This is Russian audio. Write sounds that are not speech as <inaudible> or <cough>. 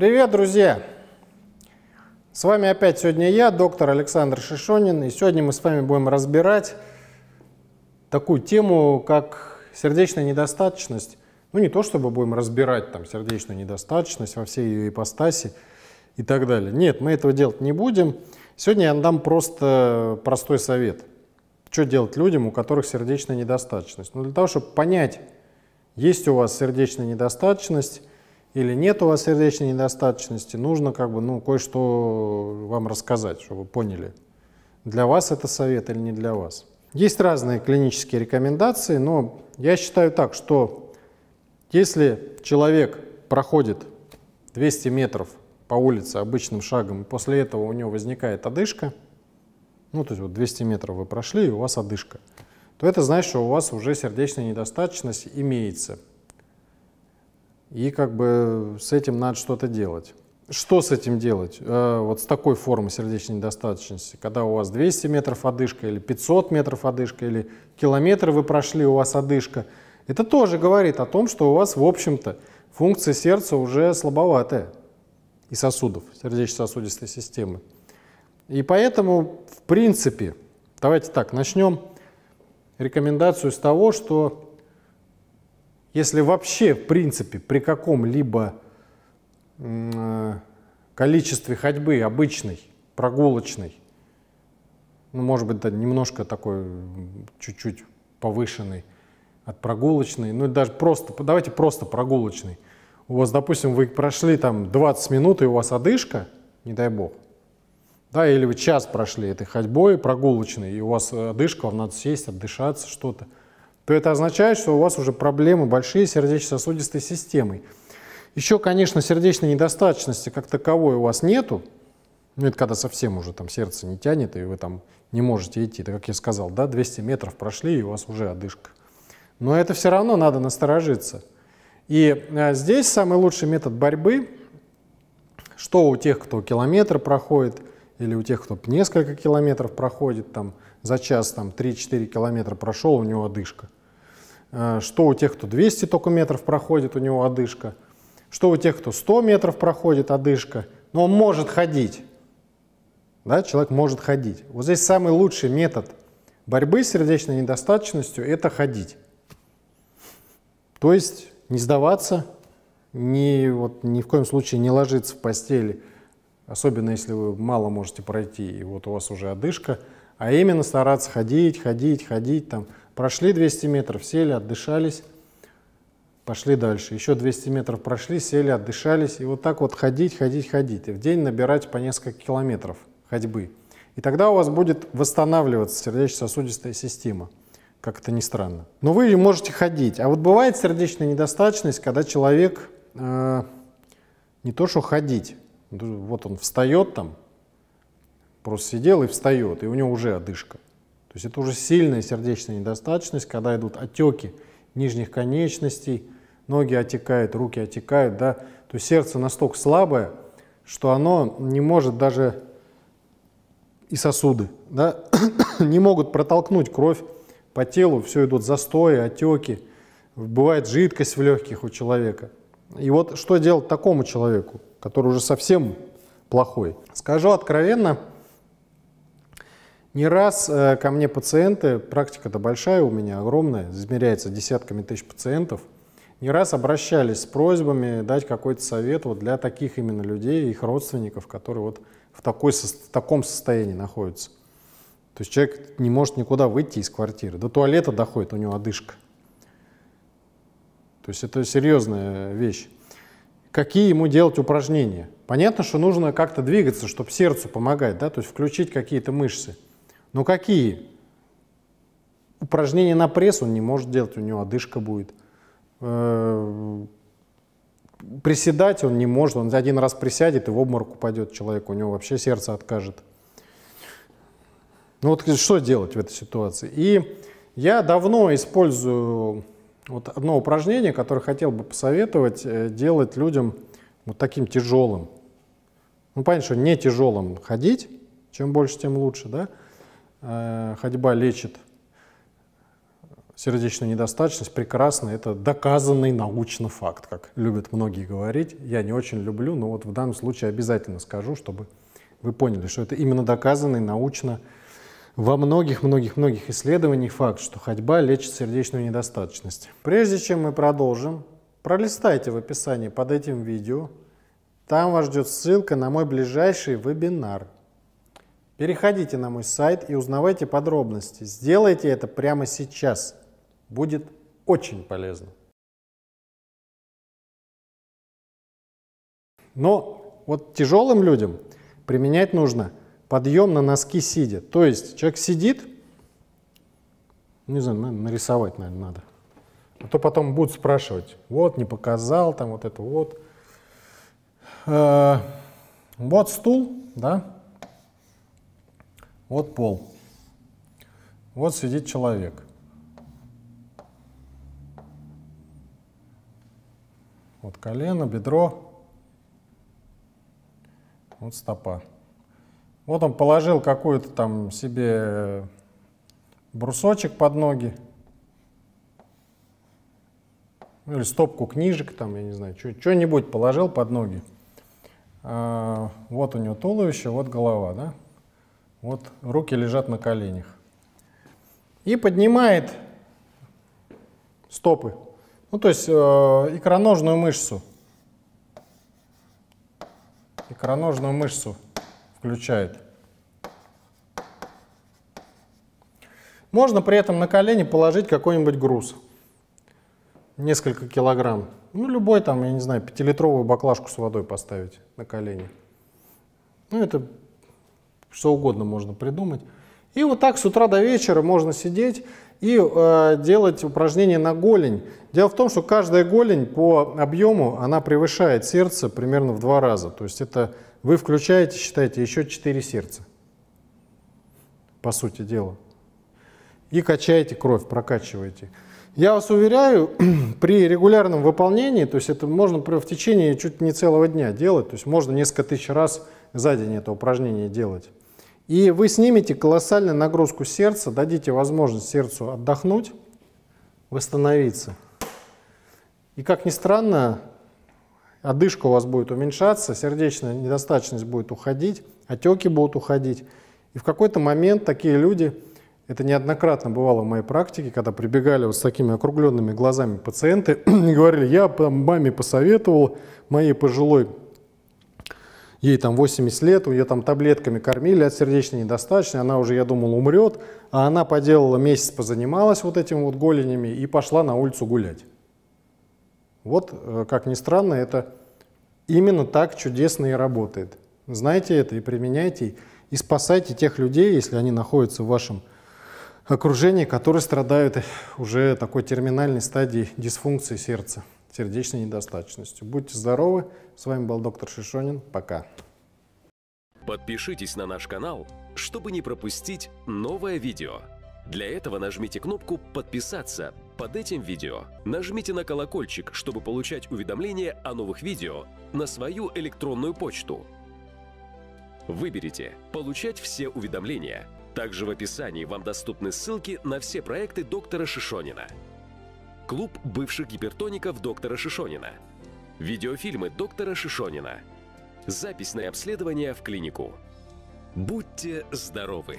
Привет, друзья! С вами опять сегодня я, доктор Александр Шишонин, и сегодня мы с вами будем разбирать такую тему, как сердечная недостаточность. Ну, не то чтобы будем разбирать там сердечную недостаточность во всей ее ипостаси и так далее. Нет, мы этого делать не будем. Сегодня я дам просто простой совет. Что делать людям, у которых сердечная недостаточность? Ну, для того, чтобы понять, есть у вас сердечная недостаточность, или нет у вас сердечной недостаточности, нужно как бы, ну, кое-что вам рассказать, чтобы вы поняли, для вас это совет или не для вас. Есть разные клинические рекомендации, но я считаю так, что если человек проходит 200 метров по улице обычным шагом, и после этого у него возникает одышка, ну, то есть вот 200 метров вы прошли, и у вас одышка, то это значит, что у вас уже сердечная недостаточность имеется – и как бы с этим надо что-то делать. Что с этим делать? Э, вот с такой формы сердечной недостаточности, когда у вас 200 метров одышка или 500 метров одышка или километр вы прошли, у вас одышка, это тоже говорит о том, что у вас, в общем-то, функция сердца уже слабоватая и сосудов, сердечно-сосудистой системы. И поэтому, в принципе, давайте так, начнем рекомендацию с того, что если вообще, в принципе, при каком-либо э, количестве ходьбы обычной, прогулочной, ну, может быть, да, немножко такой, чуть-чуть повышенный от прогулочной, ну, даже просто, давайте просто прогулочный. У вас, допустим, вы прошли там 20 минут, и у вас одышка, не дай бог, да, или вы час прошли этой ходьбой прогулочной, и у вас э, одышка, вам надо сесть, отдышаться, что-то – то это означает, что у вас уже проблемы большие с сердечно-сосудистой системой. Еще, конечно, сердечной недостаточности как таковой у вас нету, ну, это когда совсем уже там сердце не тянет, и вы там не можете идти. Это, как я сказал, да, 200 метров прошли, и у вас уже одышка. Но это все равно надо насторожиться. И а, здесь самый лучший метод борьбы, что у тех, кто километр проходит, или у тех, кто несколько километров проходит, там, за час там 3-4 километра прошел, у него одышка. Э, что у тех, кто 200 только метров проходит, у него одышка. Что у тех, кто 100 метров проходит, одышка. Но он может ходить. Да, человек может ходить. Вот здесь самый лучший метод борьбы с сердечной недостаточностью – это ходить. То есть не сдаваться, ни, вот, ни в коем случае не ложиться в постели, особенно если вы мало можете пройти, и вот у вас уже одышка – а именно стараться ходить, ходить, ходить. Там. Прошли 200 метров, сели, отдышались, пошли дальше. Еще 200 метров прошли, сели, отдышались. И вот так вот ходить, ходить, ходить. И в день набирать по несколько километров ходьбы. И тогда у вас будет восстанавливаться сердечно-сосудистая система, как это ни странно. Но вы можете ходить. А вот бывает сердечная недостаточность, когда человек э, не то что ходить, вот он встает там, просто сидел и встает, и у него уже одышка. То есть это уже сильная сердечная недостаточность, когда идут отеки нижних конечностей, ноги отекают, руки отекают, да, то есть сердце настолько слабое, что оно не может даже и сосуды, да, <coughs> не могут протолкнуть кровь по телу, все идут застои, отеки, бывает жидкость в легких у человека. И вот что делать такому человеку, который уже совсем плохой? Скажу откровенно, не раз э, ко мне пациенты, практика-то большая у меня, огромная, измеряется десятками тысяч пациентов, не раз обращались с просьбами дать какой-то совет вот для таких именно людей, их родственников, которые вот в, такой, в таком состоянии находятся. То есть человек не может никуда выйти из квартиры. До туалета доходит, у него одышка. То есть это серьезная вещь. Какие ему делать упражнения? Понятно, что нужно как-то двигаться, чтобы сердцу помогать, да, то есть включить какие-то мышцы. Но ну, какие? Упражнения на пресс он не может делать, у него одышка будет. Э, приседать он не может, он один раз присядет и в обморок упадет человек, у него вообще сердце откажет. Ну вот что делать в этой ситуации? И я давно использую вот одно упражнение, которое хотел бы посоветовать э, делать людям вот таким тяжелым. Ну, понятно, что не тяжелым ходить, чем больше, тем лучше, да? Э, ходьба лечит сердечную недостаточность, прекрасно, это доказанный научно факт, как любят многие говорить. Я не очень люблю, но вот в данном случае обязательно скажу, чтобы вы поняли, что это именно доказанный научно во многих-многих-многих исследованиях факт, что ходьба лечит сердечную недостаточность. Прежде чем мы продолжим, пролистайте в описании под этим видео. Там вас ждет ссылка на мой ближайший вебинар – Переходите на мой сайт и узнавайте подробности. Сделайте это прямо сейчас. Будет очень полезно. Но вот тяжелым людям применять нужно подъем на носки сидя. То есть человек сидит, не знаю, нарисовать, наверное, надо. А то потом будут спрашивать, вот, не показал, там вот это вот. Э -э вот стул, да, вот пол. Вот сидит человек. Вот колено, бедро, вот стопа. Вот он положил какую-то там себе э, брусочек под ноги, ну, или стопку книжек, там, я не знаю, что-нибудь положил под ноги. А, вот у него туловище, вот голова, да? Вот руки лежат на коленях. И поднимает стопы. Ну, то есть э, икроножную мышцу. Икроножную мышцу включает. Можно при этом на колени положить какой-нибудь груз. Несколько килограмм. Ну, любой там, я не знаю, пятилитровую баклажку с водой поставить на колени. Ну, это что угодно можно придумать. И вот так с утра до вечера можно сидеть и э, делать упражнения на голень. Дело в том, что каждая голень по объему, она превышает сердце примерно в два раза. То есть это вы включаете, считаете, еще четыре сердца, по сути дела. И качаете кровь, прокачиваете. Я вас уверяю, <clears throat> при регулярном выполнении, то есть это можно в течение чуть не целого дня делать, то есть можно несколько тысяч раз за день это упражнение делать. И вы снимете колоссальную нагрузку сердца, дадите возможность сердцу отдохнуть, восстановиться. И как ни странно, одышка у вас будет уменьшаться, сердечная недостаточность будет уходить, отеки будут уходить. И в какой-то момент такие люди, это неоднократно бывало в моей практике, когда прибегали вот с такими округленными глазами пациенты <clears throat> и говорили, я маме посоветовал, моей пожилой ей там 80 лет, ее там таблетками кормили от сердечной недостаточности, она уже, я думал, умрет, а она поделала месяц, позанималась вот этим вот голенями и пошла на улицу гулять. Вот, э, как ни странно, это именно так чудесно и работает. Знайте это и применяйте, и спасайте тех людей, если они находятся в вашем окружении, которые страдают э, уже такой терминальной стадии дисфункции сердца сердечной недостаточностью. Будьте здоровы. С вами был доктор Шишонин. Пока. Подпишитесь на наш канал, чтобы не пропустить новое видео. Для этого нажмите кнопку «Подписаться» под этим видео. Нажмите на колокольчик, чтобы получать уведомления о новых видео на свою электронную почту. Выберите «Получать все уведомления». Также в описании вам доступны ссылки на все проекты доктора Шишонина. Клуб бывших гипертоников доктора Шишонина. Видеофильмы доктора Шишонина. Запись на обследование в клинику. Будьте здоровы!